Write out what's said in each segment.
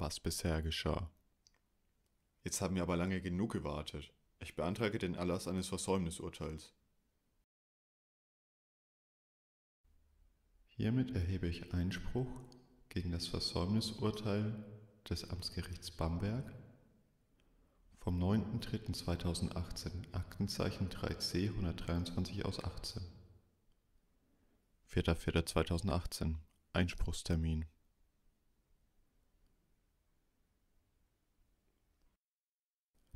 was bisher geschah. Jetzt haben wir aber lange genug gewartet. Ich beantrage den Erlass eines Versäumnisurteils. Hiermit erhebe ich Einspruch gegen das Versäumnisurteil des Amtsgerichts Bamberg vom 9.3.2018, Aktenzeichen 3c 123 aus 18. 4.4.2018, Einspruchstermin.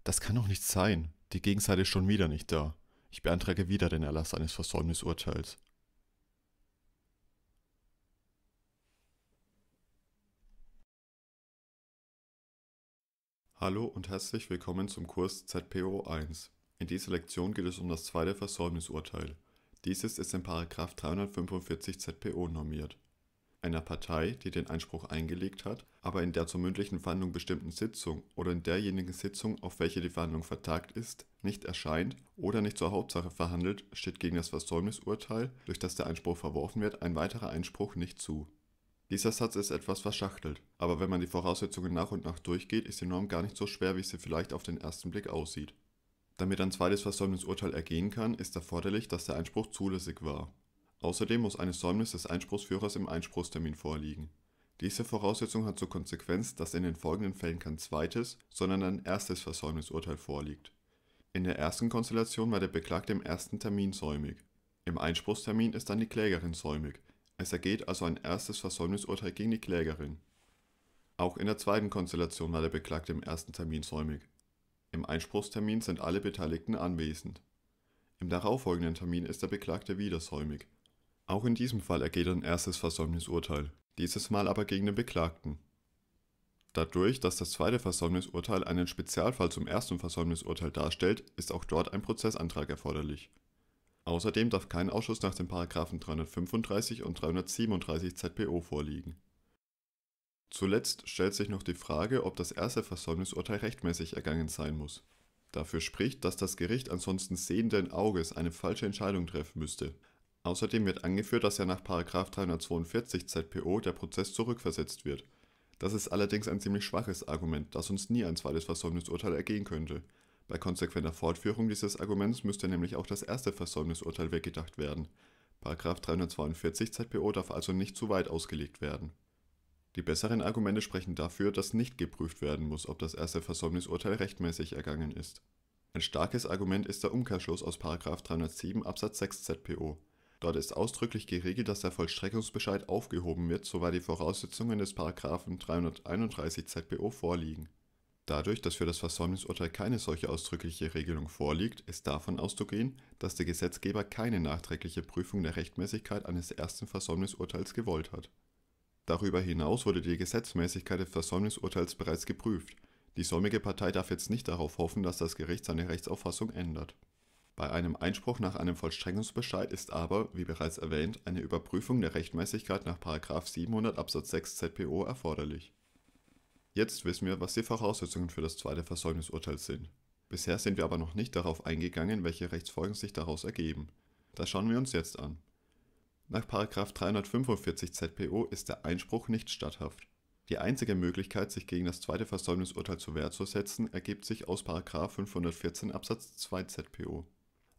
Das kann doch nicht sein. Die Gegenseite ist schon wieder nicht da. Ich beantrage wieder den Erlass eines Versäumnisurteils. Hallo und herzlich willkommen zum Kurs ZPO 1. In dieser Lektion geht es um das zweite Versäumnisurteil. Dieses ist in 345 ZPO normiert einer Partei, die den Einspruch eingelegt hat, aber in der zur mündlichen Verhandlung bestimmten Sitzung oder in derjenigen Sitzung, auf welche die Verhandlung vertagt ist, nicht erscheint oder nicht zur Hauptsache verhandelt, steht gegen das Versäumnisurteil, durch das der Einspruch verworfen wird, ein weiterer Einspruch nicht zu. Dieser Satz ist etwas verschachtelt, aber wenn man die Voraussetzungen nach und nach durchgeht, ist die Norm gar nicht so schwer, wie sie vielleicht auf den ersten Blick aussieht. Damit ein zweites Versäumnisurteil ergehen kann, ist erforderlich, dass der Einspruch zulässig war Außerdem muss eine Säumnis des Einspruchsführers im Einspruchstermin vorliegen. Diese Voraussetzung hat zur Konsequenz, dass in den folgenden Fällen kein zweites, sondern ein erstes Versäumnisurteil vorliegt. In der ersten Konstellation war der Beklagte im ersten Termin säumig. Im Einspruchstermin ist dann die Klägerin säumig. Es ergeht also ein erstes Versäumnisurteil gegen die Klägerin. Auch in der zweiten Konstellation war der Beklagte im ersten Termin säumig. Im Einspruchstermin sind alle Beteiligten anwesend. Im darauffolgenden Termin ist der Beklagte wieder säumig auch in diesem Fall ergeht ein erstes Versäumnisurteil, dieses Mal aber gegen den Beklagten. Dadurch, dass das zweite Versäumnisurteil einen Spezialfall zum ersten Versäumnisurteil darstellt, ist auch dort ein Prozessantrag erforderlich. Außerdem darf kein Ausschuss nach den Paragraphen 335 und 337 ZPO vorliegen. Zuletzt stellt sich noch die Frage, ob das erste Versäumnisurteil rechtmäßig ergangen sein muss. Dafür spricht, dass das Gericht ansonsten sehenden Auges eine falsche Entscheidung treffen müsste, Außerdem wird angeführt, dass ja nach § 342 ZPO der Prozess zurückversetzt wird. Das ist allerdings ein ziemlich schwaches Argument, da uns nie ein zweites Versäumnisurteil ergehen könnte. Bei konsequenter Fortführung dieses Arguments müsste nämlich auch das erste Versäumnisurteil weggedacht werden. § 342 ZPO darf also nicht zu weit ausgelegt werden. Die besseren Argumente sprechen dafür, dass nicht geprüft werden muss, ob das erste Versäumnisurteil rechtmäßig ergangen ist. Ein starkes Argument ist der Umkehrschluss aus § 307 Absatz 6 ZPO Dort ist ausdrücklich geregelt, dass der Vollstreckungsbescheid aufgehoben wird, soweit die Voraussetzungen des § 331 ZBO vorliegen. Dadurch, dass für das Versäumnisurteil keine solche ausdrückliche Regelung vorliegt, ist davon auszugehen, dass der Gesetzgeber keine nachträgliche Prüfung der Rechtmäßigkeit eines ersten Versäumnisurteils gewollt hat. Darüber hinaus wurde die Gesetzmäßigkeit des Versäumnisurteils bereits geprüft. Die säumige Partei darf jetzt nicht darauf hoffen, dass das Gericht seine Rechtsauffassung ändert bei einem Einspruch nach einem Vollstreckungsbescheid ist aber, wie bereits erwähnt, eine Überprüfung der Rechtmäßigkeit nach § 700 Absatz 6 ZPO erforderlich. Jetzt wissen wir, was die Voraussetzungen für das zweite Versäumnisurteil sind. Bisher sind wir aber noch nicht darauf eingegangen, welche Rechtsfolgen sich daraus ergeben. Das schauen wir uns jetzt an. Nach 345 ZPO ist der Einspruch nicht statthaft. Die einzige Möglichkeit, sich gegen das zweite Versäumnisurteil zur Wehr zu setzen, ergibt sich aus 514 Absatz 2 ZPO.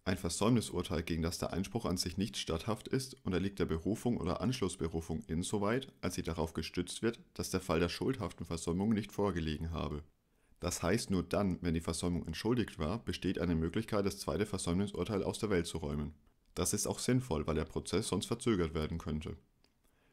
Ein Versäumnisurteil, gegen das der Einspruch an sich nicht statthaft ist, unterliegt der Berufung oder Anschlussberufung insoweit, als sie darauf gestützt wird, dass der Fall der schuldhaften Versäumung nicht vorgelegen habe. Das heißt, nur dann, wenn die Versäumung entschuldigt war, besteht eine Möglichkeit, das zweite Versäumnisurteil aus der Welt zu räumen. Das ist auch sinnvoll, weil der Prozess sonst verzögert werden könnte.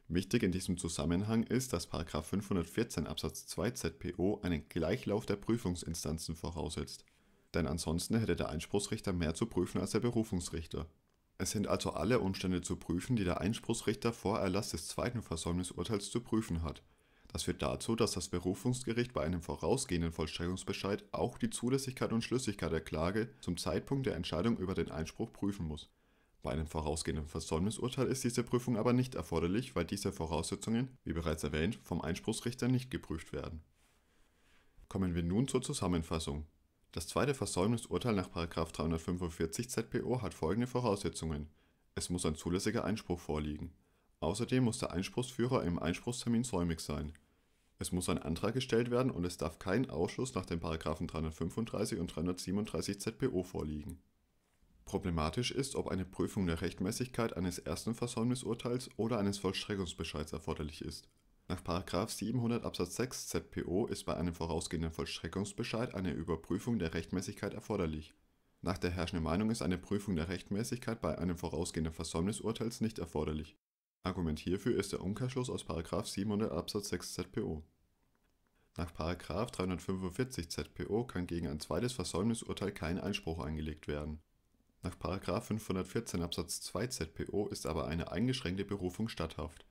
Wichtig in diesem Zusammenhang ist, dass 514 Absatz 2 ZPO einen Gleichlauf der Prüfungsinstanzen voraussetzt denn ansonsten hätte der Einspruchsrichter mehr zu prüfen als der Berufungsrichter. Es sind also alle Umstände zu prüfen, die der Einspruchsrichter vor Erlass des zweiten Versäumnisurteils zu prüfen hat. Das führt dazu, dass das Berufungsgericht bei einem vorausgehenden Vollstreckungsbescheid auch die Zulässigkeit und Schlüssigkeit der Klage zum Zeitpunkt der Entscheidung über den Einspruch prüfen muss. Bei einem vorausgehenden Versäumnisurteil ist diese Prüfung aber nicht erforderlich, weil diese Voraussetzungen, wie bereits erwähnt, vom Einspruchsrichter nicht geprüft werden. Kommen wir nun zur Zusammenfassung. Das zweite Versäumnisurteil nach § 345 ZPO hat folgende Voraussetzungen: Es muss ein zulässiger Einspruch vorliegen. Außerdem muss der Einspruchsführer im Einspruchstermin säumig sein. Es muss ein Antrag gestellt werden und es darf kein Ausschluss nach den §§ 335 und 337 ZPO vorliegen. Problematisch ist, ob eine Prüfung der Rechtmäßigkeit eines ersten Versäumnisurteils oder eines Vollstreckungsbescheids erforderlich ist nach 700 Absatz 6 ZPO ist bei einem vorausgehenden Vollstreckungsbescheid eine Überprüfung der Rechtmäßigkeit erforderlich. Nach der herrschenden Meinung ist eine Prüfung der Rechtmäßigkeit bei einem vorausgehenden Versäumnisurteils nicht erforderlich. Argument hierfür ist der Umkehrschluss aus 700 Absatz 6 ZPO. Nach 345 ZPO kann gegen ein zweites Versäumnisurteil kein Einspruch eingelegt werden. Nach 514 Absatz 2 ZPO ist aber eine eingeschränkte Berufung statthaft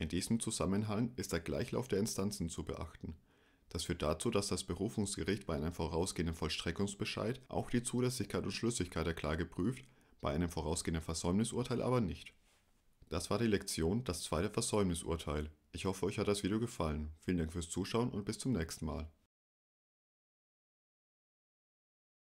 in diesem Zusammenhang ist der Gleichlauf der Instanzen zu beachten. Das führt dazu, dass das Berufungsgericht bei einem vorausgehenden Vollstreckungsbescheid auch die Zulässigkeit und Schlüssigkeit der Klage prüft, bei einem vorausgehenden Versäumnisurteil aber nicht. Das war die Lektion, das zweite Versäumnisurteil. Ich hoffe, euch hat das Video gefallen. Vielen Dank fürs Zuschauen und bis zum nächsten Mal.